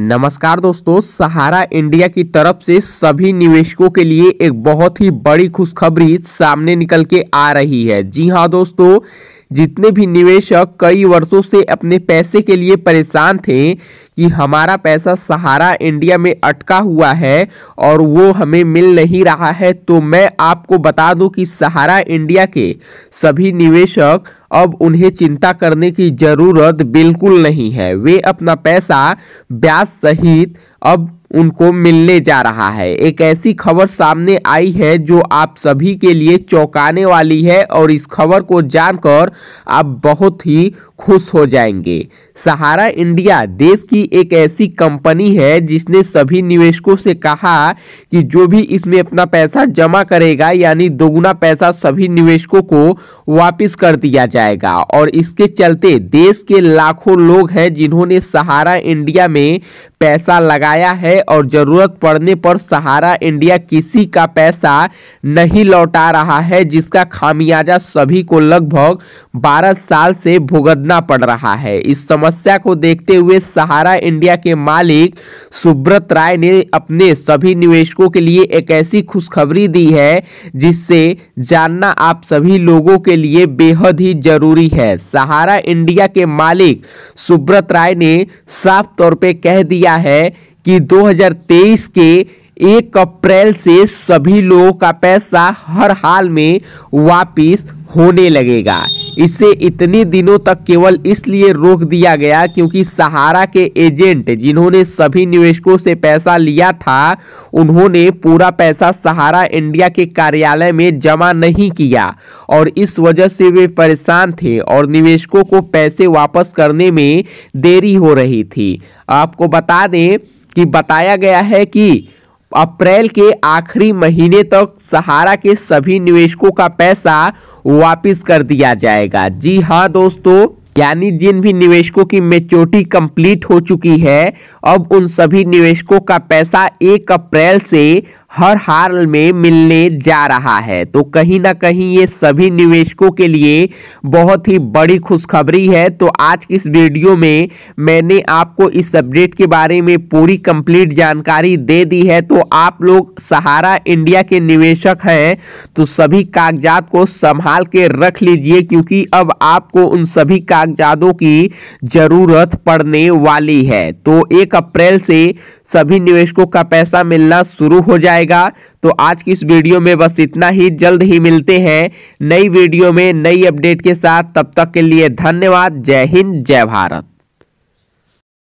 नमस्कार दोस्तों सहारा इंडिया की तरफ से सभी निवेशकों के लिए एक बहुत ही बड़ी खुशखबरी सामने निकल के आ रही है जी हाँ दोस्तों जितने भी निवेशक कई वर्षों से अपने पैसे के लिए परेशान थे कि हमारा पैसा सहारा इंडिया में अटका हुआ है और वो हमें मिल नहीं रहा है तो मैं आपको बता दूं कि सहारा इंडिया के सभी निवेशक अब उन्हें चिंता करने की ज़रूरत बिल्कुल नहीं है वे अपना पैसा ब्याज सहित अब उनको मिलने जा रहा है एक ऐसी खबर सामने आई है जो आप सभी के लिए चौंकाने वाली है और इस खबर को जानकर आप बहुत ही खुश हो जाएंगे सहारा इंडिया देश की एक ऐसी कंपनी है जिसने सभी निवेशकों से कहा कि जो भी इसमें अपना पैसा जमा करेगा यानी दोगुना पैसा सभी निवेशकों को वापस कर दिया जाएगा और इसके चलते देश के लाखों लोग हैं जिन्होंने सहारा इंडिया में पैसा लगाया है और जरूरत पड़ने पर सहारा इंडिया किसी का पैसा नहीं लौटा रहा है जिसका खामियाजा सभी को लगभग 12 साल से भुगतना पड़ रहा है इस समस्या को देखते हुए सहारा इंडिया के मालिक सुब्रत राय ने अपने सभी निवेशकों के लिए एक ऐसी खुशखबरी दी है जिससे जानना आप सभी लोगों के लिए बेहद ही जरूरी है सहारा इंडिया के मालिक सुब्रत राय ने साफ तौर पे कह दिया है कि 2023 के एक अप्रैल से सभी लोगों का पैसा हर हाल में वापिस होने लगेगा इसे इतने दिनों तक केवल इसलिए रोक दिया गया क्योंकि सहारा के एजेंट जिन्होंने सभी निवेशकों से पैसा लिया था उन्होंने पूरा पैसा सहारा इंडिया के कार्यालय में जमा नहीं किया और इस वजह से वे परेशान थे और निवेशकों को पैसे वापस करने में देरी हो रही थी आपको बता दें कि बताया गया है कि अप्रैल के आखिरी महीने तक तो सहारा के सभी निवेशकों का पैसा वापस कर दिया जाएगा जी हाँ दोस्तों यानी जिन भी निवेशकों की मेच्योरिटी कंप्लीट हो चुकी है अब उन सभी निवेशकों का पैसा एक अप्रैल से हर हाल में मिलने जा रहा है तो कहीं ना कहीं ये सभी निवेशकों के लिए बहुत ही बड़ी खुशखबरी है तो आज की इस वीडियो में मैंने आपको इस अपडेट के बारे में पूरी कंप्लीट जानकारी दे दी है तो आप लोग सहारा इंडिया के निवेशक हैं तो सभी कागजात को संभाल के रख लीजिए क्योंकि अब आपको उन सभी कागजातों की ज़रूरत पड़ने वाली है तो एक अप्रैल से सभी निवेशकों का पैसा मिलना शुरू हो जाएगा तो आज की इस वीडियो में बस इतना ही जल्द ही मिलते हैं नई वीडियो में नई अपडेट के साथ तब तक के लिए धन्यवाद जय हिंद जय भारत